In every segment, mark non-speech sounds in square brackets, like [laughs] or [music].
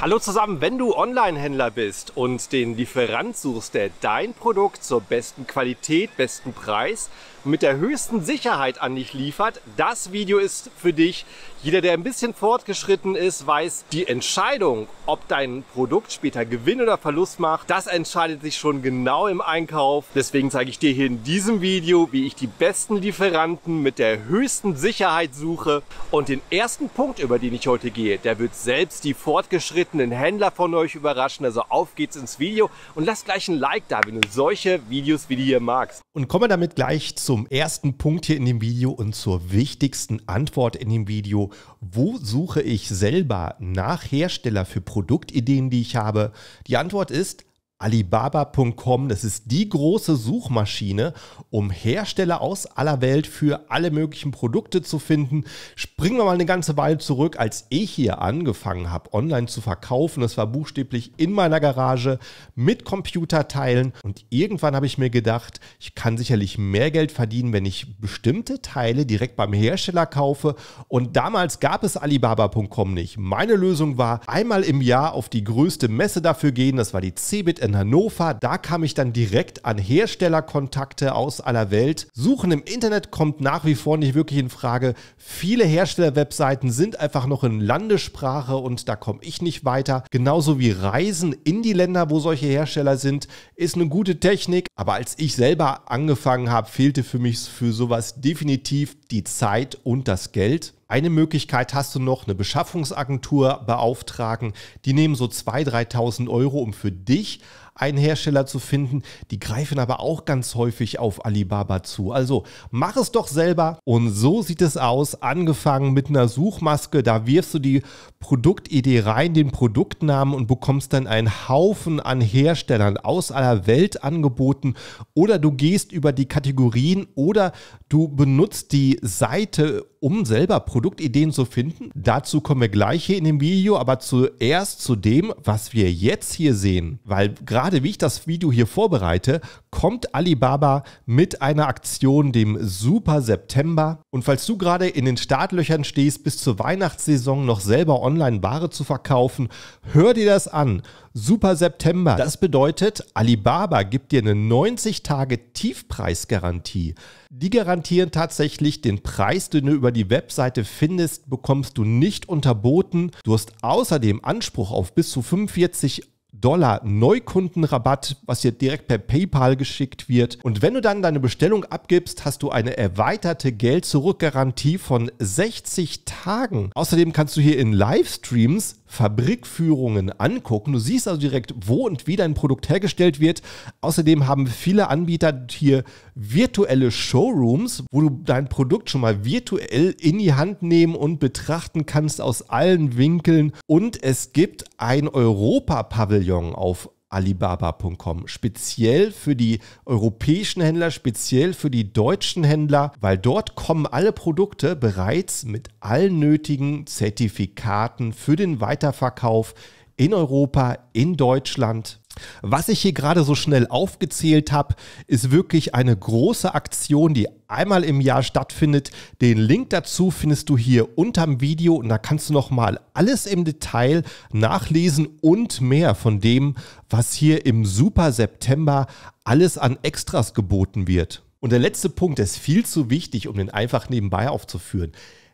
Hallo zusammen, wenn du Online-Händler bist und den Lieferant suchst, der dein Produkt zur besten Qualität, besten Preis mit der höchsten Sicherheit an dich liefert. Das Video ist für dich. Jeder, der ein bisschen fortgeschritten ist, weiß, die Entscheidung, ob dein Produkt später Gewinn oder Verlust macht, das entscheidet sich schon genau im Einkauf. Deswegen zeige ich dir hier in diesem Video, wie ich die besten Lieferanten mit der höchsten Sicherheit suche. Und den ersten Punkt, über den ich heute gehe, der wird selbst die fortgeschrittenen Händler von euch überraschen. Also auf geht's ins Video und lass gleich ein Like da, wenn du solche Videos wie die hier magst. Und komme damit gleich zu zum ersten Punkt hier in dem Video und zur wichtigsten Antwort in dem Video. Wo suche ich selber nach Hersteller für Produktideen, die ich habe? Die Antwort ist Alibaba.com, das ist die große Suchmaschine, um Hersteller aus aller Welt für alle möglichen Produkte zu finden. Springen wir mal eine ganze Weile zurück, als ich hier angefangen habe, online zu verkaufen. Das war buchstäblich in meiner Garage mit Computerteilen. Und irgendwann habe ich mir gedacht, ich kann sicherlich mehr Geld verdienen, wenn ich bestimmte Teile direkt beim Hersteller kaufe. Und damals gab es Alibaba.com nicht. Meine Lösung war, einmal im Jahr auf die größte Messe dafür gehen. Das war die CeBIT in Hannover. Da kam ich dann direkt an Herstellerkontakte aus aller Welt. Suchen im Internet kommt nach wie vor nicht wirklich in Frage. Viele Herstellerwebseiten sind einfach noch in Landessprache und da komme ich nicht weiter. Genauso wie Reisen in die Länder, wo solche Hersteller sind, ist eine gute Technik. Aber als ich selber angefangen habe, fehlte für mich für sowas definitiv die Zeit und das Geld. Eine Möglichkeit hast du noch, eine Beschaffungsagentur beauftragen. Die nehmen so 2.000, 3.000 Euro, um für dich einen Hersteller zu finden. Die greifen aber auch ganz häufig auf Alibaba zu. Also mach es doch selber. Und so sieht es aus. Angefangen mit einer Suchmaske. Da wirfst du die Produktidee rein, den Produktnamen und bekommst dann einen Haufen an Herstellern aus aller Welt angeboten. Oder du gehst über die Kategorien oder du benutzt die Seite, um selber Produktideen zu finden. Dazu kommen wir gleich hier in dem Video, aber zuerst zu dem, was wir jetzt hier sehen. Weil gerade gerade wie ich das Video hier vorbereite, kommt Alibaba mit einer Aktion, dem Super September. Und falls du gerade in den Startlöchern stehst, bis zur Weihnachtssaison noch selber online Ware zu verkaufen, hör dir das an. Super September. Das bedeutet, Alibaba gibt dir eine 90-Tage-Tiefpreisgarantie. Die garantieren tatsächlich den Preis, den du über die Webseite findest, bekommst du nicht unterboten. Du hast außerdem Anspruch auf bis zu 45 Euro. Dollar Neukundenrabatt, was dir direkt per PayPal geschickt wird. Und wenn du dann deine Bestellung abgibst, hast du eine erweiterte Geld-Zurück-Garantie von 60 Tagen. Außerdem kannst du hier in Livestreams Fabrikführungen angucken. Du siehst also direkt, wo und wie dein Produkt hergestellt wird. Außerdem haben viele Anbieter hier virtuelle Showrooms, wo du dein Produkt schon mal virtuell in die Hand nehmen und betrachten kannst aus allen Winkeln. Und es gibt ein Europa-Pavillon auf alibaba.com. Speziell für die europäischen Händler, speziell für die deutschen Händler, weil dort kommen alle Produkte bereits mit allen nötigen Zertifikaten für den Weiterverkauf in Europa, in Deutschland was ich hier gerade so schnell aufgezählt habe, ist wirklich eine große Aktion, die einmal im Jahr stattfindet. Den Link dazu findest du hier unterm Video und da kannst du nochmal alles im Detail nachlesen und mehr von dem, was hier im Super September alles an Extras geboten wird. Und der letzte Punkt ist viel zu wichtig, um den einfach nebenbei aufzuführen.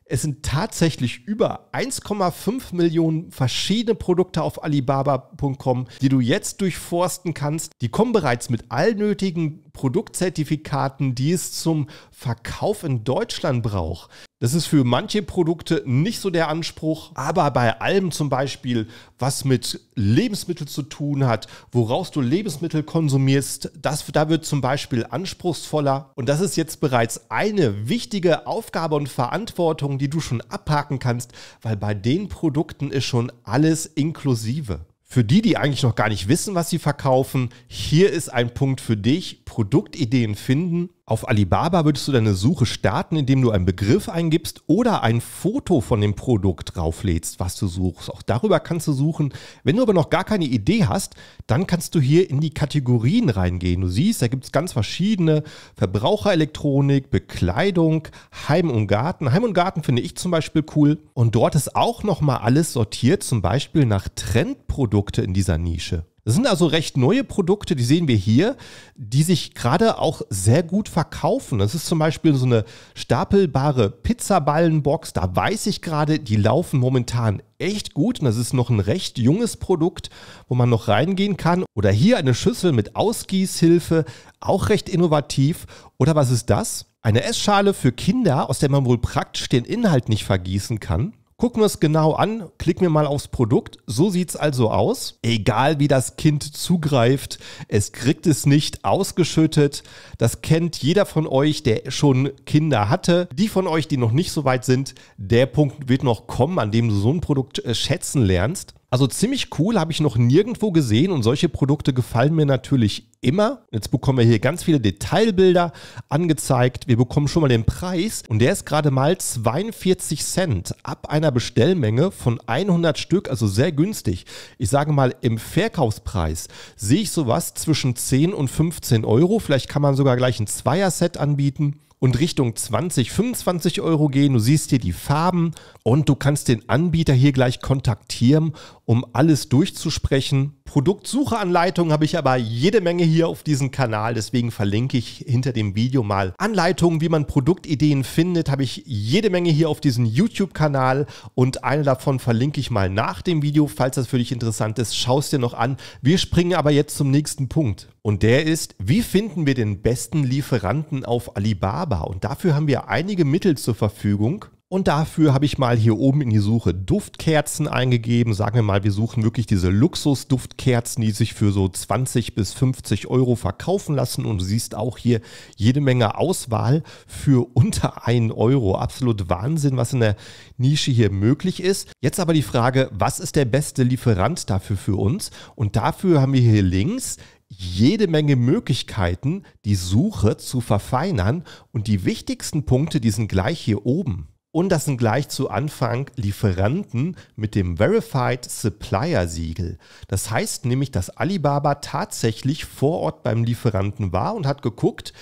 Es sind tatsächlich über 1,5 Millionen verschiedene Produkte auf Alibaba.com, die du jetzt durchforsten kannst. Die kommen bereits mit allnötigen Produktzertifikaten, die es zum Verkauf in Deutschland braucht. Das ist für manche Produkte nicht so der Anspruch, aber bei allem zum Beispiel, was mit Lebensmitteln zu tun hat, woraus du Lebensmittel konsumierst, das, da wird zum Beispiel anspruchsvoller. Und das ist jetzt bereits eine wichtige Aufgabe und Verantwortung, die du schon abhaken kannst, weil bei den Produkten ist schon alles inklusive. Für die, die eigentlich noch gar nicht wissen, was sie verkaufen, hier ist ein Punkt für dich. Produktideen finden auf Alibaba würdest du deine Suche starten, indem du einen Begriff eingibst oder ein Foto von dem Produkt drauflädst, was du suchst. Auch darüber kannst du suchen. Wenn du aber noch gar keine Idee hast, dann kannst du hier in die Kategorien reingehen. Du siehst, da gibt es ganz verschiedene Verbraucherelektronik, Bekleidung, Heim und Garten. Heim und Garten finde ich zum Beispiel cool. Und dort ist auch nochmal alles sortiert, zum Beispiel nach Trendprodukte in dieser Nische. Das sind also recht neue Produkte, die sehen wir hier, die sich gerade auch sehr gut verkaufen. Das ist zum Beispiel so eine stapelbare Pizzaballenbox. Da weiß ich gerade, die laufen momentan echt gut. Und das ist noch ein recht junges Produkt, wo man noch reingehen kann. Oder hier eine Schüssel mit Ausgießhilfe, auch recht innovativ. Oder was ist das? Eine Essschale für Kinder, aus der man wohl praktisch den Inhalt nicht vergießen kann. Gucken wir es genau an, klicken wir mal aufs Produkt. So sieht es also aus. Egal wie das Kind zugreift, es kriegt es nicht ausgeschüttet. Das kennt jeder von euch, der schon Kinder hatte. Die von euch, die noch nicht so weit sind, der Punkt wird noch kommen, an dem du so ein Produkt äh, schätzen lernst. Also ziemlich cool, habe ich noch nirgendwo gesehen und solche Produkte gefallen mir natürlich immer. Jetzt bekommen wir hier ganz viele Detailbilder angezeigt. Wir bekommen schon mal den Preis und der ist gerade mal 42 Cent ab einer Bestellmenge von 100 Stück, also sehr günstig. Ich sage mal, im Verkaufspreis sehe ich sowas zwischen 10 und 15 Euro. Vielleicht kann man sogar gleich ein Zweier-Set anbieten und Richtung 20, 25 Euro gehen. Du siehst hier die Farben und du kannst den Anbieter hier gleich kontaktieren um alles durchzusprechen. Produktsucheanleitungen habe ich aber jede Menge hier auf diesem Kanal, deswegen verlinke ich hinter dem Video mal Anleitungen, wie man Produktideen findet, habe ich jede Menge hier auf diesem YouTube-Kanal und eine davon verlinke ich mal nach dem Video, falls das für dich interessant ist, schau es dir noch an. Wir springen aber jetzt zum nächsten Punkt und der ist, wie finden wir den besten Lieferanten auf Alibaba? Und dafür haben wir einige Mittel zur Verfügung. Und dafür habe ich mal hier oben in die Suche Duftkerzen eingegeben. Sagen wir mal, wir suchen wirklich diese Luxusduftkerzen, die sich für so 20 bis 50 Euro verkaufen lassen. Und du siehst auch hier jede Menge Auswahl für [laughs] unter 1 Euro. Absolut Wahnsinn, was in der Nische hier möglich ist. Jetzt aber die Frage, was ist der beste Lieferant dafür für uns? Und dafür haben wir hier links jede Menge Möglichkeiten, die Suche zu verfeinern. Und die wichtigsten Punkte, die sind gleich hier oben. Und das sind gleich zu Anfang Lieferanten mit dem Verified Supplier Siegel. Das heißt nämlich, dass Alibaba tatsächlich vor Ort beim Lieferanten war und hat geguckt,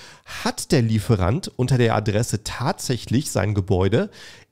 hat der Lieferant unter der Adresse tatsächlich sein Gebäude?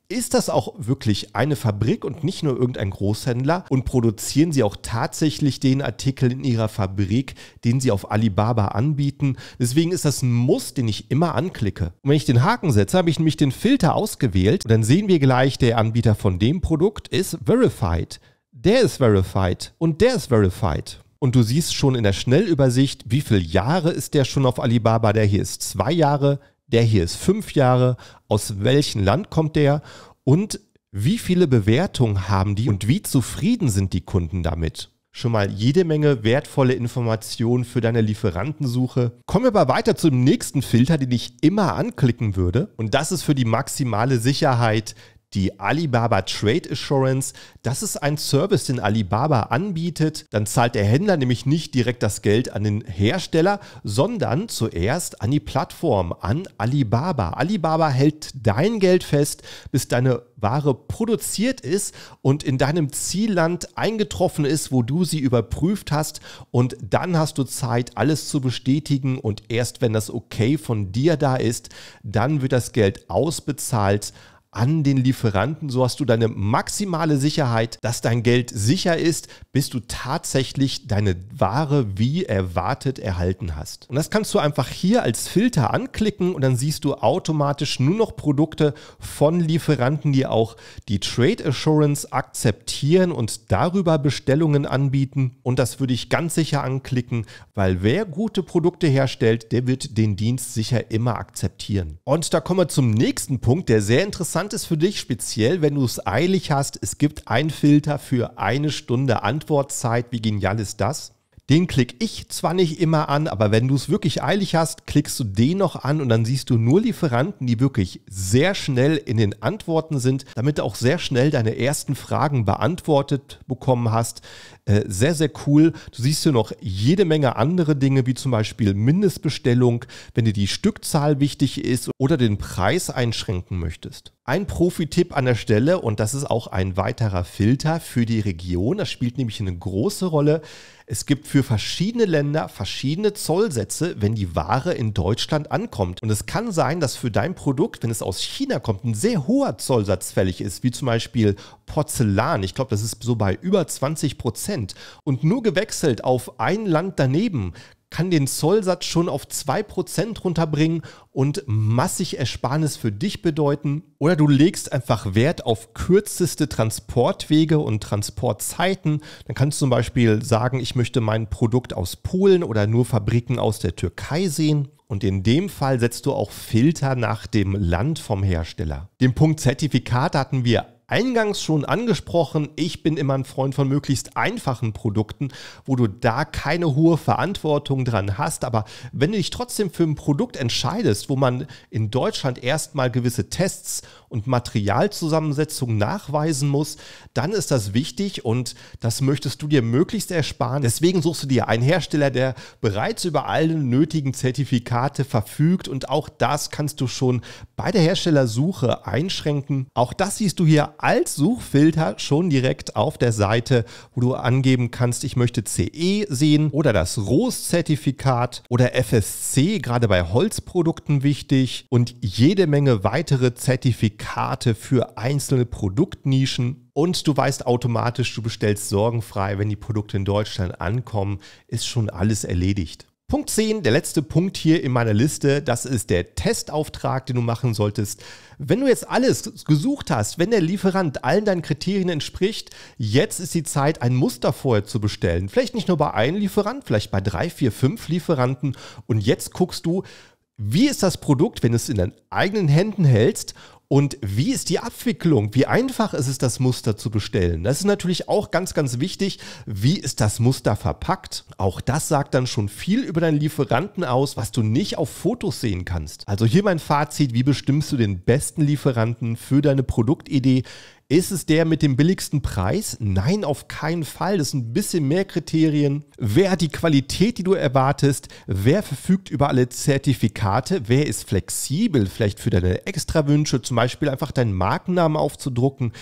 Ist das auch wirklich eine Fabrik und nicht nur irgendein Großhändler? Und produzieren Sie auch tatsächlich den Artikel in Ihrer Fabrik, den Sie auf Alibaba anbieten? Deswegen ist das ein Muss, den ich immer anklicke. Und wenn ich den Haken setze, habe ich nämlich den Filter ausgewählt. Und dann sehen wir gleich, der Anbieter von dem Produkt ist Verified. Der ist Verified und der ist Verified. Und du siehst schon in der Schnellübersicht, wie viele Jahre ist der schon auf Alibaba. Der hier ist zwei Jahre, der hier ist fünf Jahre. Aus welchem Land kommt der? Und wie viele Bewertungen haben die und wie zufrieden sind die Kunden damit? Schon mal jede Menge wertvolle Informationen für deine Lieferantensuche. Kommen wir aber weiter zum nächsten Filter, den ich immer anklicken würde. Und das ist für die maximale Sicherheit die Alibaba Trade Assurance. Das ist ein Service, den Alibaba anbietet. Dann zahlt der Händler nämlich nicht direkt das Geld an den Hersteller, sondern zuerst an die Plattform, an Alibaba. Alibaba hält dein Geld fest, bis deine Ware produziert ist und in deinem Zielland eingetroffen ist, wo du sie überprüft hast und dann hast du Zeit, alles zu bestätigen und erst wenn das Okay von dir da ist, dann wird das Geld ausbezahlt an den Lieferanten. So hast du deine maximale Sicherheit, dass dein Geld sicher ist, bis du tatsächlich deine Ware wie erwartet erhalten hast. Und das kannst du einfach hier als Filter anklicken und dann siehst du automatisch nur noch Produkte von Lieferanten, die auch die Trade Assurance akzeptieren und darüber Bestellungen anbieten. Und das würde ich ganz sicher anklicken, weil wer gute Produkte herstellt, der wird den Dienst sicher immer akzeptieren. Und da kommen wir zum nächsten Punkt, der sehr interessant interessant ist für dich speziell, wenn du es eilig hast, es gibt einen Filter für eine Stunde Antwortzeit. Wie genial ist das? Den klicke ich zwar nicht immer an, aber wenn du es wirklich eilig hast, klickst du den noch an und dann siehst du nur Lieferanten, die wirklich sehr schnell in den Antworten sind, damit du auch sehr schnell deine ersten Fragen beantwortet bekommen hast. Äh, sehr, sehr cool. Du siehst hier noch jede Menge andere Dinge, wie zum Beispiel Mindestbestellung, wenn dir die Stückzahl wichtig ist oder den Preis einschränken möchtest. Ein Profi-Tipp an der Stelle und das ist auch ein weiterer Filter für die Region. Das spielt nämlich eine große Rolle. Es gibt für verschiedene Länder verschiedene Zollsätze, wenn die Ware in Deutschland ankommt. Und es kann sein, dass für dein Produkt, wenn es aus China kommt, ein sehr hoher Zollsatz fällig ist, wie zum Beispiel Porzellan. Ich glaube, das ist so bei über 20 Prozent. Und nur gewechselt auf ein Land daneben kann den Zollsatz schon auf 2% runterbringen und massig Ersparnis für dich bedeuten. Oder du legst einfach Wert auf kürzeste Transportwege und Transportzeiten. Dann kannst du zum Beispiel sagen, ich möchte mein Produkt aus Polen oder nur Fabriken aus der Türkei sehen. Und in dem Fall setzt du auch Filter nach dem Land vom Hersteller. Den Punkt Zertifikat hatten wir eingangs schon angesprochen, ich bin immer ein Freund von möglichst einfachen Produkten, wo du da keine hohe Verantwortung dran hast. Aber wenn du dich trotzdem für ein Produkt entscheidest, wo man in Deutschland erstmal gewisse Tests und Materialzusammensetzungen nachweisen muss, dann ist das wichtig und das möchtest du dir möglichst ersparen. Deswegen suchst du dir einen Hersteller, der bereits über alle nötigen Zertifikate verfügt und auch das kannst du schon bei der Herstellersuche einschränken. Auch das siehst du hier als Suchfilter schon direkt auf der Seite, wo du angeben kannst, ich möchte CE sehen oder das ROS-Zertifikat oder FSC, gerade bei Holzprodukten wichtig und jede Menge weitere Zertifikate für einzelne Produktnischen. Und du weißt automatisch, du bestellst sorgenfrei, wenn die Produkte in Deutschland ankommen, ist schon alles erledigt. Punkt 10, der letzte Punkt hier in meiner Liste, das ist der Testauftrag, den du machen solltest. Wenn du jetzt alles gesucht hast, wenn der Lieferant allen deinen Kriterien entspricht, jetzt ist die Zeit, ein Muster vorher zu bestellen. Vielleicht nicht nur bei einem Lieferant, vielleicht bei drei, vier, fünf Lieferanten. Und jetzt guckst du, wie ist das Produkt, wenn du es in deinen eigenen Händen hältst und wie ist die Abwicklung? Wie einfach ist es, das Muster zu bestellen? Das ist natürlich auch ganz, ganz wichtig. Wie ist das Muster verpackt? Auch das sagt dann schon viel über deinen Lieferanten aus, was du nicht auf Fotos sehen kannst. Also hier mein Fazit, wie bestimmst du den besten Lieferanten für deine Produktidee? Ist es der mit dem billigsten Preis? Nein, auf keinen Fall. Das sind ein bisschen mehr Kriterien. Wer hat die Qualität, die du erwartest? Wer verfügt über alle Zertifikate? Wer ist flexibel vielleicht für deine Extrawünsche, zum Beispiel einfach deinen Markennamen aufzudrucken?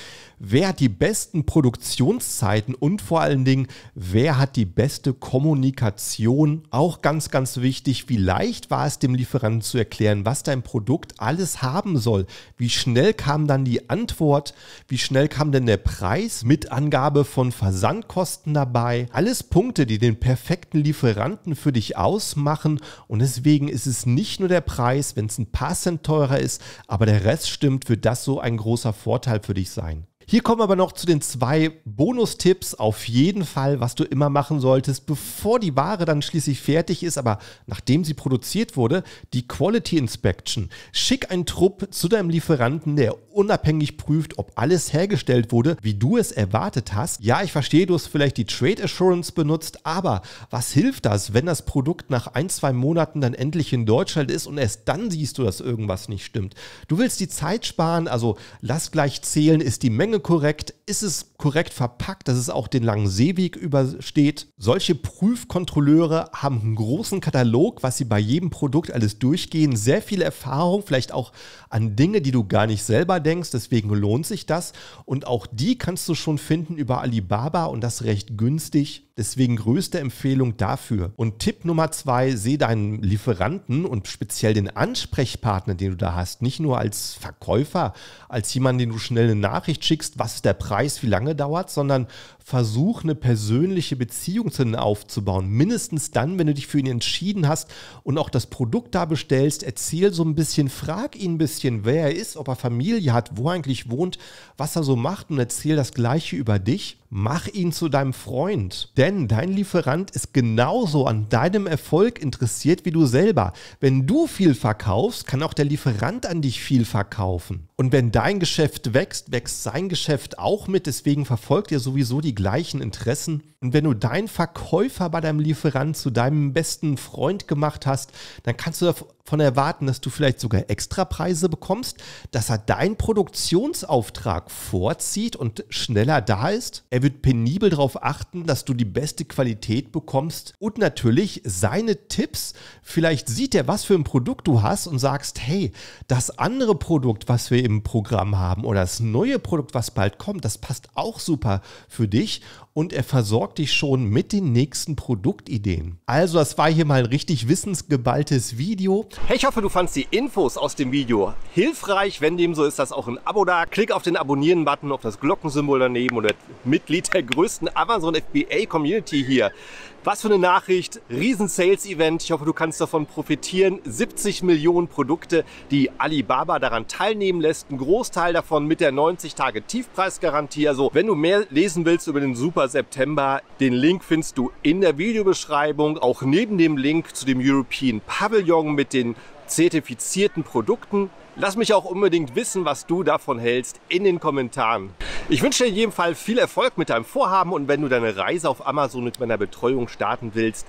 wer hat die besten Produktionszeiten und vor allen Dingen, wer hat die beste Kommunikation? Auch ganz, ganz wichtig, wie leicht war es dem Lieferanten zu erklären, was dein Produkt alles haben soll? Wie schnell kam dann die Antwort? Wie schnell kam denn der Preis mit Angabe von Versandkosten dabei? Alles Punkte, die den perfekten Lieferanten für dich ausmachen und deswegen ist es nicht nur der Preis, wenn es ein paar Cent teurer ist, aber der Rest stimmt, wird das so ein großer Vorteil für dich sein. Hier kommen aber noch zu den zwei Bonustipps auf jeden Fall, was du immer machen solltest, bevor die Ware dann schließlich fertig ist, aber nachdem sie produziert wurde, die Quality Inspection. Schick einen Trupp zu deinem Lieferanten, der unabhängig prüft, ob alles hergestellt wurde, wie du es erwartet hast. Ja, ich verstehe, du hast vielleicht die Trade Assurance benutzt, aber was hilft das, wenn das Produkt nach ein, zwei Monaten dann endlich in Deutschland ist und erst dann siehst du, dass irgendwas nicht stimmt? Du willst die Zeit sparen, also lass gleich zählen, ist die Menge korrekt? Ist es korrekt verpackt, dass es auch den langen Seeweg übersteht? Solche Prüfkontrolleure haben einen großen Katalog, was sie bei jedem Produkt alles durchgehen, sehr viel Erfahrung, vielleicht auch an Dinge, die du gar nicht selber denkst, deswegen lohnt sich das und auch die kannst du schon finden über Alibaba und das recht günstig. Deswegen größte Empfehlung dafür. Und Tipp Nummer zwei, sehe deinen Lieferanten und speziell den Ansprechpartner, den du da hast, nicht nur als Verkäufer, als jemanden, den du schnell eine Nachricht schickst, schickst, was ist der Preis, wie lange dauert, sondern versuch eine persönliche Beziehung zu ihnen aufzubauen. Mindestens dann, wenn du dich für ihn entschieden hast und auch das Produkt da bestellst, erzähl so ein bisschen, frag ihn ein bisschen, wer er ist, ob er Familie hat, wo er eigentlich wohnt, was er so macht und erzähl das gleiche über dich. Mach ihn zu deinem Freund, denn dein Lieferant ist genauso an deinem Erfolg interessiert wie du selber. Wenn du viel verkaufst, kann auch der Lieferant an dich viel verkaufen. Und wenn dein Geschäft wächst, wächst sein Geschäft auch mit, deswegen verfolgt ihr sowieso die gleichen Interessen. Und wenn du deinen Verkäufer bei deinem Lieferant zu deinem besten Freund gemacht hast, dann kannst du von erwarten, dass du vielleicht sogar Extrapreise bekommst, dass er deinen Produktionsauftrag vorzieht und schneller da ist. Er wird penibel darauf achten, dass du die beste Qualität bekommst und natürlich seine Tipps. Vielleicht sieht er, was für ein Produkt du hast und sagst, hey, das andere Produkt, was wir im Programm haben oder das neue Produkt, was bald kommt, das passt auch super für dich und er versorgt dich schon mit den nächsten Produktideen. Also das war hier mal ein richtig wissensgeballtes Video. Hey, ich hoffe, du fandst die Infos aus dem Video hilfreich. Wenn dem so ist, das auch ein Abo da. Klick auf den Abonnieren-Button, auf das Glockensymbol daneben und werd Mitglied der größten Amazon FBA Community hier. Was für eine Nachricht, riesen Sales-Event. Ich hoffe, du kannst davon profitieren. 70 Millionen Produkte, die Alibaba daran teilnehmen lässt. Ein Großteil davon mit der 90-Tage-Tiefpreisgarantie. Also wenn du mehr lesen willst über den Super September, den Link findest du in der Videobeschreibung. Auch neben dem Link zu dem European Pavilion mit den zertifizierten Produkten. Lass mich auch unbedingt wissen, was du davon hältst in den Kommentaren. Ich wünsche dir in jedem Fall viel Erfolg mit deinem Vorhaben und wenn du deine Reise auf Amazon mit meiner Betreuung starten willst,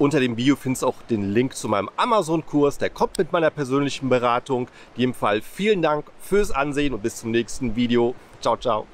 unter dem Video findest du auch den Link zu meinem Amazon-Kurs, der kommt mit meiner persönlichen Beratung. In jedem Fall vielen Dank fürs Ansehen und bis zum nächsten Video. Ciao, ciao.